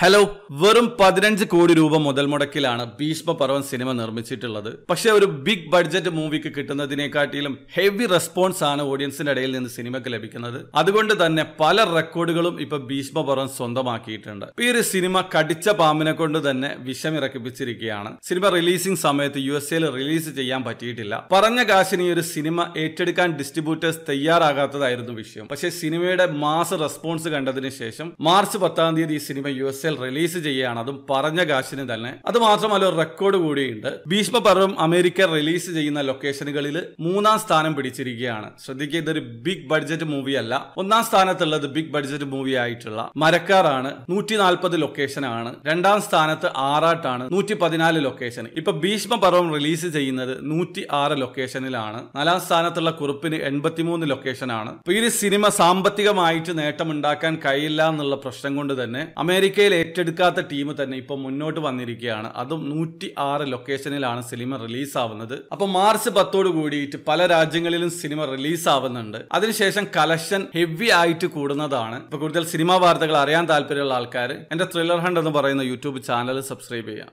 hello വെറും പതിനഞ്ച് കോടി രൂപ മുതൽ മുടക്കിലാണ് ഭീഷ്മ പർവൻ സിനിമ നിർമ്മിച്ചിട്ടുള്ളത് പക്ഷേ ഒരു ബിഗ് ബഡ്ജറ്റ് മൂവിക്ക് കിട്ടുന്നതിനെക്കാട്ടിലും ഹെവി റെസ്പോൺസ് ആണ് ഓഡിയൻസിന്റെ ഇടയിൽ നിന്ന് സിനിമയ്ക്ക് ലഭിക്കുന്നത് അതുകൊണ്ട് തന്നെ പല റെക്കോർഡുകളും ഇപ്പൊ ഭീഷ്മ പർവൻ സ്വന്തമാക്കിയിട്ടുണ്ട് ഈ ഒരു സിനിമ കടിച്ച പാമ്പിനെ കൊണ്ട് തന്നെ വിഷമിറക്കിപ്പിച്ചിരിക്കുകയാണ് സിനിമ റിലീസിംഗ് സമയത്ത് യു എസ് എയിൽ റിലീസ് ചെയ്യാൻ പറ്റിയിട്ടില്ല പറഞ്ഞ കാശിന് ഈ ഒരു സിനിമ ഏറ്റെടുക്കാൻ ഡിസ്ട്രിബ്യൂട്ടേഴ്സ് തയ്യാറാകാത്തതായിരുന്നു വിഷയം പക്ഷേ സിനിമയുടെ മാസ് റെസ്പോൺസ് കണ്ടതിന് ശേഷം മാർച്ച് പത്താം തീയതി ഈ സിനിമ യു എസ് എക്സൽ റിലീസ് ചെയ്യുകയാണ് അതും പറഞ്ഞ കാശിന് തന്നെ അത് മാത്രമല്ല ഒരു റെക്കോർഡ് കൂടിയുണ്ട് പർവം അമേരിക്ക റിലീസ് ചെയ്യുന്ന ലൊക്കേഷനുകളിൽ മൂന്നാം സ്ഥാനം പിടിച്ചിരിക്കുകയാണ് ശ്രദ്ധിക്കുക ഇതൊരു ബിഗ് ബഡ്ജറ്റ് മൂവി അല്ല ഒന്നാം സ്ഥാനത്തുള്ളത് ബിഗ് ബഡ്ജറ്റ് മൂവി ആയിട്ടുള്ള മരക്കാറാണ് നൂറ്റി നാൽപ്പത് ലൊക്കേഷനാണ് രണ്ടാം സ്ഥാനത്ത് ആറാട്ടാണ് നൂറ്റി പതിനാല് ലൊക്കേഷൻ ഇപ്പൊ പർവം റിലീസ് ചെയ്യുന്നത് നൂറ്റി ആറ് ലൊക്കേഷനിലാണ് നാലാം സ്ഥാനത്തുള്ള കുറിപ്പിന് എൺപത്തിമൂന്ന് ലൊക്കേഷനാണ് ഇപ്പൊ ഈ സിനിമ സാമ്പത്തികമായിട്ട് നേട്ടമുണ്ടാക്കാൻ കഴിയില്ല എന്നുള്ള പ്രശ്നം കൊണ്ട് തന്നെ അമേരിക്കയിൽ ഏറ്റെടുക്കാത്ത ടീം തന്നെ ഇപ്പൊ മുന്നോട്ട് വന്നിരിക്കുകയാണ് അതും നൂറ്റി ആറ് ലൊക്കേഷനിലാണ് സിനിമ റിലീസാവുന്നത് അപ്പോൾ മാർച്ച് പത്തോട് കൂടിയിട്ട് പല രാജ്യങ്ങളിലും സിനിമ റിലീസാവുന്നുണ്ട് അതിനുശേഷം കലക്ഷൻ ഹെവി ആയിട്ട് കൂടുന്നതാണ് ഇപ്പൊ കൂടുതൽ സിനിമാ വാർത്തകൾ അറിയാൻ താല്പര്യമുള്ള ആൾക്കാർ എൻ്റെ ത്രില്ലർ ഹണ്ട് എന്ന് പറയുന്ന യൂട്യൂബ് ചാനൽ സബ്സ്ക്രൈബ് ചെയ്യാം